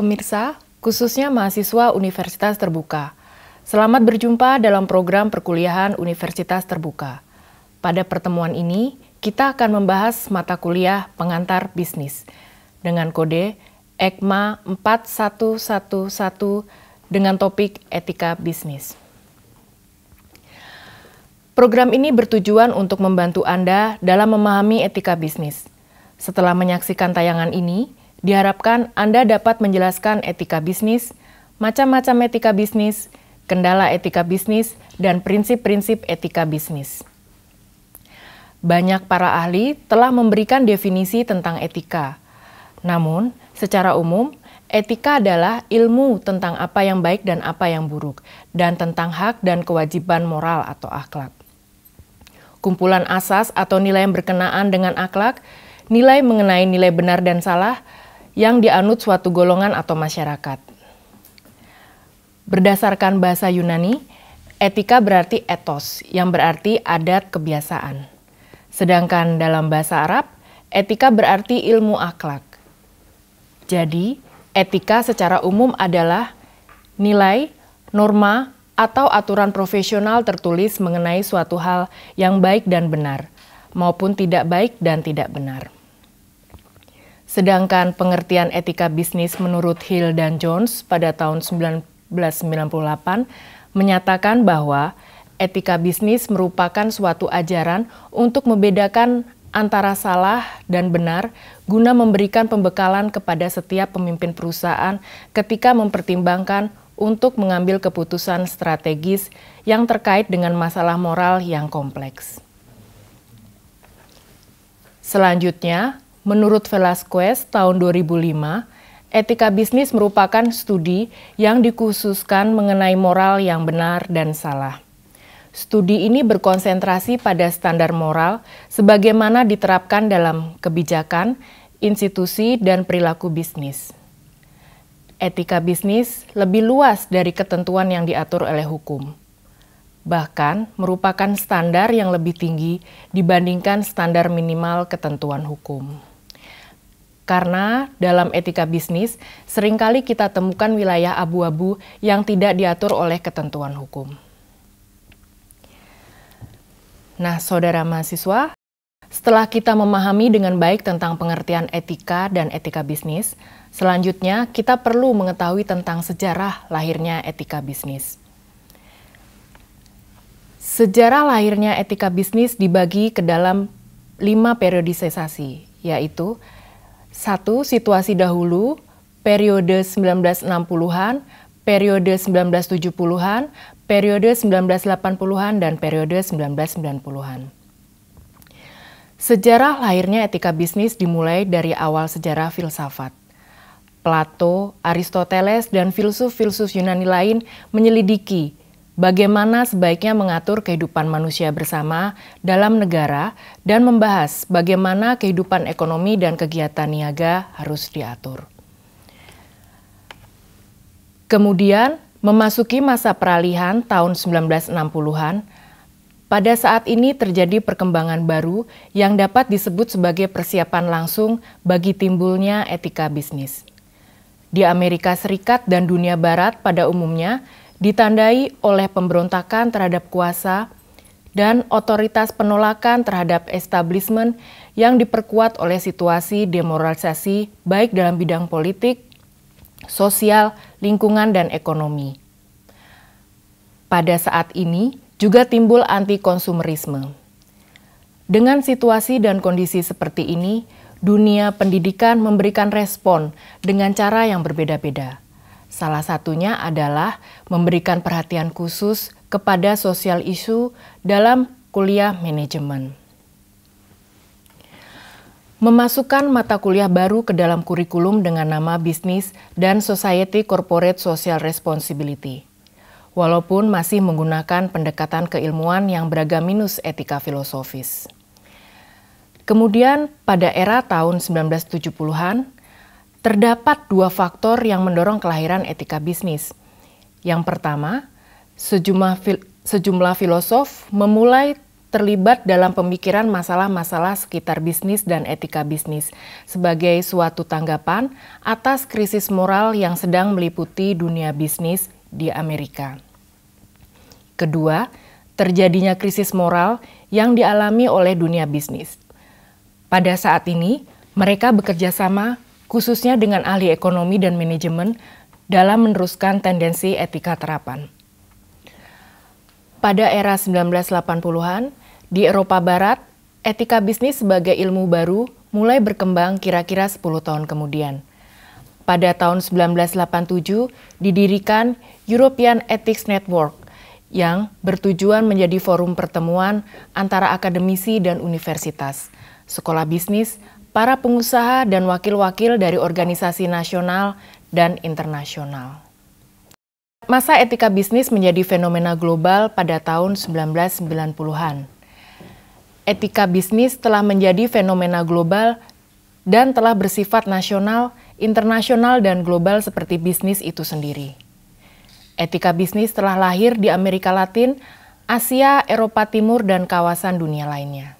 Pemirsa, khususnya mahasiswa Universitas Terbuka. Selamat berjumpa dalam program perkuliahan Universitas Terbuka. Pada pertemuan ini, kita akan membahas mata kuliah pengantar bisnis dengan kode EKMA 4111 dengan topik etika bisnis. Program ini bertujuan untuk membantu Anda dalam memahami etika bisnis. Setelah menyaksikan tayangan ini, Diharapkan Anda dapat menjelaskan etika bisnis, macam-macam etika bisnis, kendala etika bisnis, dan prinsip-prinsip etika bisnis. Banyak para ahli telah memberikan definisi tentang etika. Namun, secara umum, etika adalah ilmu tentang apa yang baik dan apa yang buruk, dan tentang hak dan kewajiban moral atau akhlak. Kumpulan asas atau nilai yang berkenaan dengan akhlak, nilai mengenai nilai benar dan salah, yang dianut suatu golongan atau masyarakat. Berdasarkan bahasa Yunani, etika berarti etos, yang berarti adat kebiasaan. Sedangkan dalam bahasa Arab, etika berarti ilmu akhlak. Jadi, etika secara umum adalah nilai, norma, atau aturan profesional tertulis mengenai suatu hal yang baik dan benar, maupun tidak baik dan tidak benar. Sedangkan pengertian etika bisnis menurut Hill dan Jones pada tahun 1998 menyatakan bahwa etika bisnis merupakan suatu ajaran untuk membedakan antara salah dan benar guna memberikan pembekalan kepada setiap pemimpin perusahaan ketika mempertimbangkan untuk mengambil keputusan strategis yang terkait dengan masalah moral yang kompleks. Selanjutnya, Menurut Velasquez, tahun 2005, etika bisnis merupakan studi yang dikhususkan mengenai moral yang benar dan salah. Studi ini berkonsentrasi pada standar moral sebagaimana diterapkan dalam kebijakan, institusi, dan perilaku bisnis. Etika bisnis lebih luas dari ketentuan yang diatur oleh hukum bahkan merupakan standar yang lebih tinggi dibandingkan standar minimal ketentuan hukum. Karena dalam etika bisnis, seringkali kita temukan wilayah abu-abu yang tidak diatur oleh ketentuan hukum. Nah, saudara mahasiswa, setelah kita memahami dengan baik tentang pengertian etika dan etika bisnis, selanjutnya kita perlu mengetahui tentang sejarah lahirnya etika bisnis. Sejarah lahirnya etika bisnis dibagi ke dalam lima periodisasi, yaitu satu Situasi dahulu, periode 1960-an, periode 1970-an, periode 1980-an, dan periode 1990-an. Sejarah lahirnya etika bisnis dimulai dari awal sejarah filsafat. Plato, Aristoteles, dan filsuf-filsuf Yunani lain menyelidiki bagaimana sebaiknya mengatur kehidupan manusia bersama dalam negara dan membahas bagaimana kehidupan ekonomi dan kegiatan niaga harus diatur. Kemudian, memasuki masa peralihan tahun 1960-an, pada saat ini terjadi perkembangan baru yang dapat disebut sebagai persiapan langsung bagi timbulnya etika bisnis. Di Amerika Serikat dan dunia barat pada umumnya, ditandai oleh pemberontakan terhadap kuasa dan otoritas penolakan terhadap establishment yang diperkuat oleh situasi demoralisasi baik dalam bidang politik, sosial, lingkungan, dan ekonomi. Pada saat ini juga timbul anti-konsumerisme. Dengan situasi dan kondisi seperti ini, dunia pendidikan memberikan respon dengan cara yang berbeda-beda. Salah satunya adalah memberikan perhatian khusus kepada sosial isu dalam kuliah manajemen. Memasukkan mata kuliah baru ke dalam kurikulum dengan nama bisnis dan Society Corporate Social Responsibility. Walaupun masih menggunakan pendekatan keilmuan yang beragam minus etika filosofis. Kemudian pada era tahun 1970-an, Terdapat dua faktor yang mendorong kelahiran etika bisnis. Yang pertama, sejumlah, fil sejumlah filosof memulai terlibat dalam pemikiran masalah-masalah sekitar bisnis dan etika bisnis sebagai suatu tanggapan atas krisis moral yang sedang meliputi dunia bisnis di Amerika. Kedua, terjadinya krisis moral yang dialami oleh dunia bisnis. Pada saat ini, mereka bekerja sama khususnya dengan ahli ekonomi dan manajemen dalam meneruskan tendensi etika terapan. Pada era 1980-an, di Eropa Barat, etika bisnis sebagai ilmu baru mulai berkembang kira-kira 10 tahun kemudian. Pada tahun 1987 didirikan European Ethics Network yang bertujuan menjadi forum pertemuan antara akademisi dan universitas, sekolah bisnis, para pengusaha dan wakil-wakil dari organisasi nasional dan internasional. Masa etika bisnis menjadi fenomena global pada tahun 1990-an. Etika bisnis telah menjadi fenomena global dan telah bersifat nasional, internasional, dan global seperti bisnis itu sendiri. Etika bisnis telah lahir di Amerika Latin, Asia, Eropa Timur, dan kawasan dunia lainnya.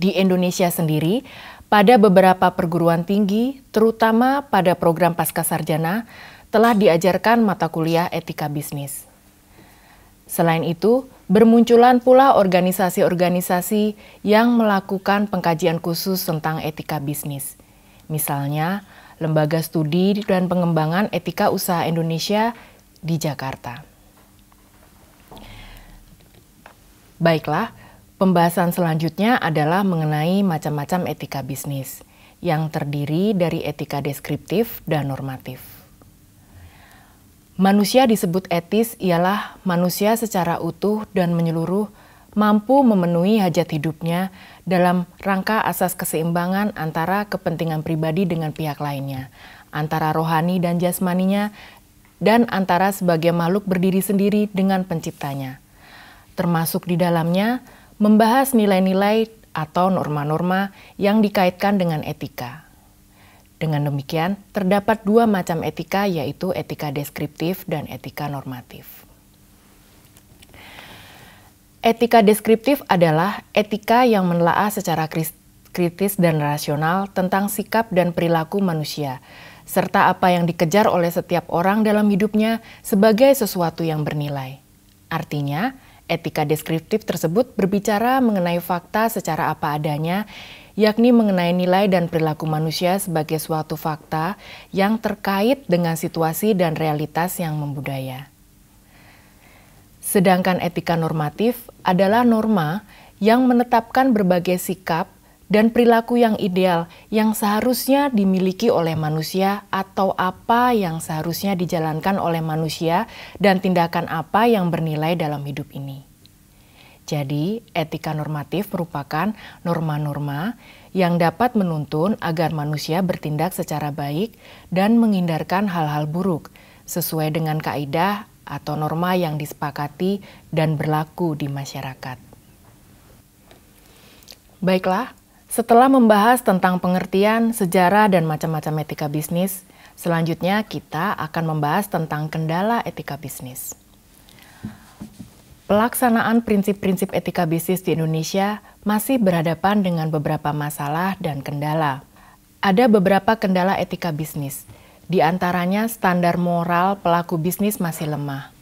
Di Indonesia sendiri, pada beberapa perguruan tinggi, terutama pada program sarjana, telah diajarkan mata kuliah etika bisnis. Selain itu, bermunculan pula organisasi-organisasi yang melakukan pengkajian khusus tentang etika bisnis. Misalnya, Lembaga Studi dan Pengembangan Etika Usaha Indonesia di Jakarta. Baiklah, Pembahasan selanjutnya adalah mengenai macam-macam etika bisnis yang terdiri dari etika deskriptif dan normatif. Manusia disebut etis ialah manusia secara utuh dan menyeluruh mampu memenuhi hajat hidupnya dalam rangka asas keseimbangan antara kepentingan pribadi dengan pihak lainnya, antara rohani dan jasmaninya, dan antara sebagai makhluk berdiri sendiri dengan penciptanya. Termasuk di dalamnya, membahas nilai-nilai atau norma-norma yang dikaitkan dengan etika. Dengan demikian, terdapat dua macam etika, yaitu etika deskriptif dan etika normatif. Etika deskriptif adalah etika yang menelaah secara kritis dan rasional tentang sikap dan perilaku manusia, serta apa yang dikejar oleh setiap orang dalam hidupnya sebagai sesuatu yang bernilai. Artinya, Etika deskriptif tersebut berbicara mengenai fakta secara apa adanya, yakni mengenai nilai dan perilaku manusia sebagai suatu fakta yang terkait dengan situasi dan realitas yang membudaya. Sedangkan etika normatif adalah norma yang menetapkan berbagai sikap dan perilaku yang ideal yang seharusnya dimiliki oleh manusia atau apa yang seharusnya dijalankan oleh manusia dan tindakan apa yang bernilai dalam hidup ini. Jadi, etika normatif merupakan norma-norma yang dapat menuntun agar manusia bertindak secara baik dan menghindarkan hal-hal buruk sesuai dengan kaidah atau norma yang disepakati dan berlaku di masyarakat. Baiklah, setelah membahas tentang pengertian, sejarah, dan macam-macam etika bisnis, selanjutnya kita akan membahas tentang kendala etika bisnis. Pelaksanaan prinsip-prinsip etika bisnis di Indonesia masih berhadapan dengan beberapa masalah dan kendala. Ada beberapa kendala etika bisnis, di antaranya standar moral pelaku bisnis masih lemah.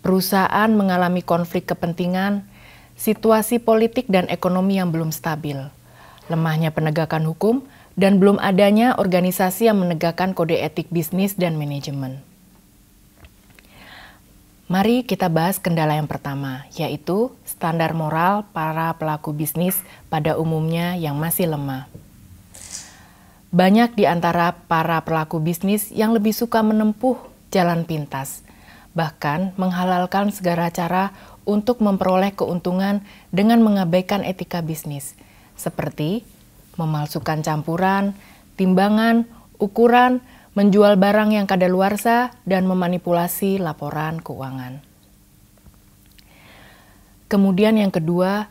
Perusahaan mengalami konflik kepentingan, situasi politik dan ekonomi yang belum stabil lemahnya penegakan hukum, dan belum adanya organisasi yang menegakkan kode etik bisnis dan manajemen. Mari kita bahas kendala yang pertama, yaitu standar moral para pelaku bisnis pada umumnya yang masih lemah. Banyak di antara para pelaku bisnis yang lebih suka menempuh jalan pintas, bahkan menghalalkan segala cara untuk memperoleh keuntungan dengan mengabaikan etika bisnis – seperti memalsukan campuran, timbangan, ukuran, menjual barang yang kadaluarsa, dan memanipulasi laporan keuangan. Kemudian yang kedua,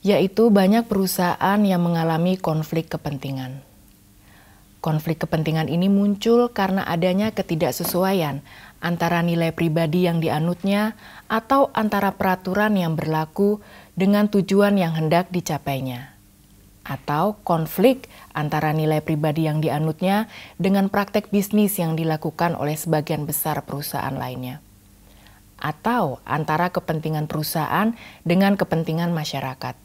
yaitu banyak perusahaan yang mengalami konflik kepentingan. Konflik kepentingan ini muncul karena adanya ketidaksesuaian antara nilai pribadi yang dianutnya atau antara peraturan yang berlaku dengan tujuan yang hendak dicapainya atau konflik antara nilai pribadi yang dianutnya dengan praktek bisnis yang dilakukan oleh sebagian besar perusahaan lainnya, atau antara kepentingan perusahaan dengan kepentingan masyarakat.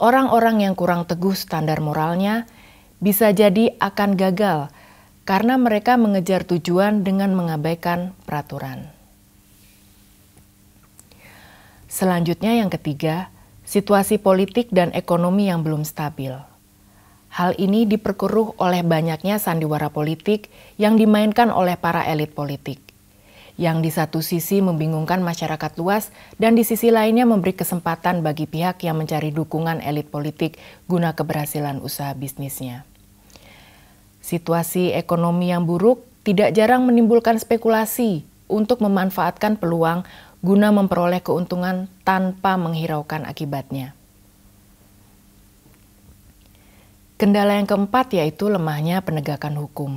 Orang-orang yang kurang teguh standar moralnya bisa jadi akan gagal karena mereka mengejar tujuan dengan mengabaikan peraturan. Selanjutnya, yang ketiga, situasi politik dan ekonomi yang belum stabil. Hal ini diperkeruh oleh banyaknya sandiwara politik yang dimainkan oleh para elit politik, yang di satu sisi membingungkan masyarakat luas dan di sisi lainnya memberi kesempatan bagi pihak yang mencari dukungan elit politik guna keberhasilan usaha bisnisnya. Situasi ekonomi yang buruk tidak jarang menimbulkan spekulasi untuk memanfaatkan peluang guna memperoleh keuntungan tanpa menghiraukan akibatnya. Kendala yang keempat yaitu lemahnya penegakan hukum.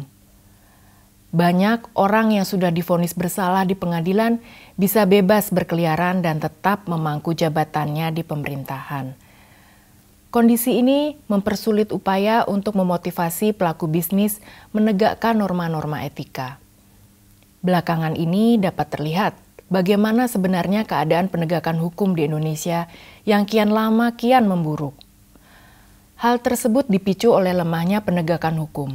Banyak orang yang sudah difonis bersalah di pengadilan bisa bebas berkeliaran dan tetap memangku jabatannya di pemerintahan. Kondisi ini mempersulit upaya untuk memotivasi pelaku bisnis menegakkan norma-norma etika. Belakangan ini dapat terlihat bagaimana sebenarnya keadaan penegakan hukum di Indonesia yang kian lama kian memburuk. Hal tersebut dipicu oleh lemahnya penegakan hukum.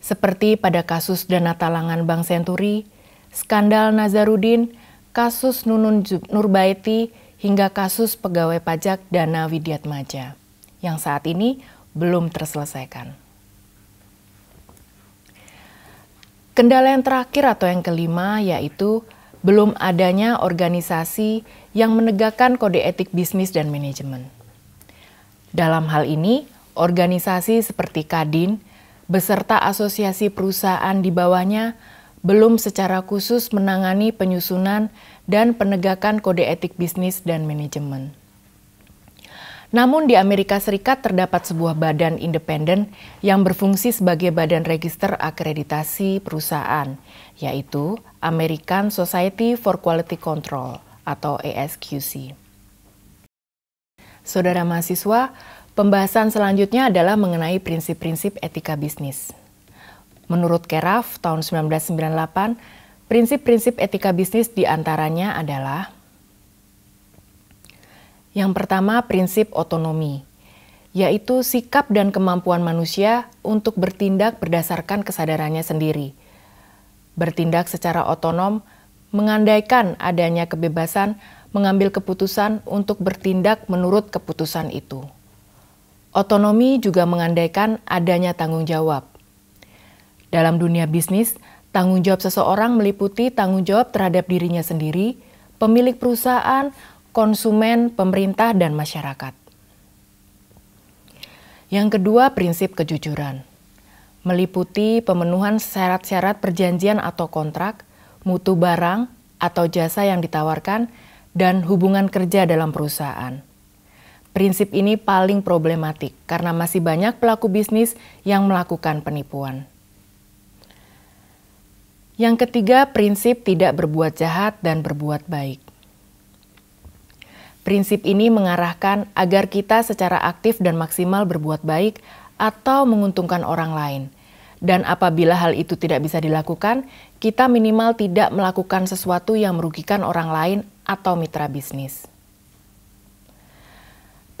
Seperti pada kasus dana talangan Bank Senturi, skandal Nazarudin, kasus Nunun Nurbaiti, hingga kasus pegawai pajak Dana Widiatmaja yang saat ini belum terselesaikan. Kendala yang terakhir atau yang kelima yaitu belum adanya organisasi yang menegakkan kode etik bisnis dan manajemen. Dalam hal ini, organisasi seperti Kadin beserta asosiasi perusahaan di bawahnya belum secara khusus menangani penyusunan dan penegakan kode etik bisnis dan manajemen. Namun di Amerika Serikat terdapat sebuah badan independen yang berfungsi sebagai badan register akreditasi perusahaan, yaitu American Society for Quality Control atau ASQC. Saudara mahasiswa, pembahasan selanjutnya adalah mengenai prinsip-prinsip etika bisnis. Menurut Keraf tahun 1998, prinsip-prinsip etika bisnis diantaranya adalah yang pertama, prinsip otonomi, yaitu sikap dan kemampuan manusia untuk bertindak berdasarkan kesadarannya sendiri. Bertindak secara otonom mengandaikan adanya kebebasan mengambil keputusan untuk bertindak menurut keputusan itu. Otonomi juga mengandaikan adanya tanggung jawab. Dalam dunia bisnis, tanggung jawab seseorang meliputi tanggung jawab terhadap dirinya sendiri, pemilik perusahaan, konsumen, pemerintah, dan masyarakat. Yang kedua, prinsip kejujuran meliputi pemenuhan syarat-syarat perjanjian atau kontrak, mutu barang atau jasa yang ditawarkan, dan hubungan kerja dalam perusahaan. Prinsip ini paling problematik karena masih banyak pelaku bisnis yang melakukan penipuan. Yang ketiga, prinsip tidak berbuat jahat dan berbuat baik. Prinsip ini mengarahkan agar kita secara aktif dan maksimal berbuat baik atau menguntungkan orang lain. Dan apabila hal itu tidak bisa dilakukan, kita minimal tidak melakukan sesuatu yang merugikan orang lain atau mitra bisnis.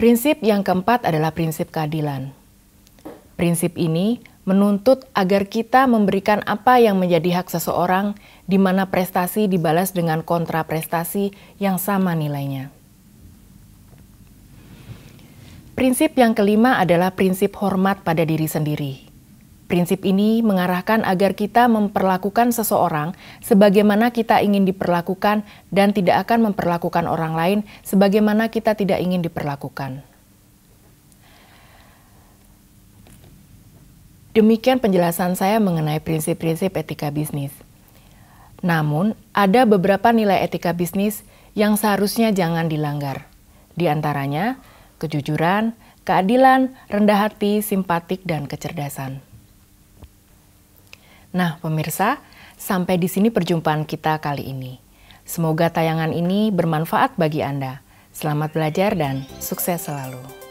Prinsip yang keempat adalah prinsip keadilan. Prinsip ini menuntut agar kita memberikan apa yang menjadi hak seseorang, di mana prestasi dibalas dengan kontraprestasi yang sama nilainya. Prinsip yang kelima adalah prinsip hormat pada diri sendiri. Prinsip ini mengarahkan agar kita memperlakukan seseorang sebagaimana kita ingin diperlakukan dan tidak akan memperlakukan orang lain sebagaimana kita tidak ingin diperlakukan. Demikian penjelasan saya mengenai prinsip-prinsip etika bisnis. Namun, ada beberapa nilai etika bisnis yang seharusnya jangan dilanggar. Di antaranya, kejujuran, keadilan, rendah hati, simpatik, dan kecerdasan. Nah, pemirsa, sampai di sini perjumpaan kita kali ini. Semoga tayangan ini bermanfaat bagi Anda. Selamat belajar dan sukses selalu.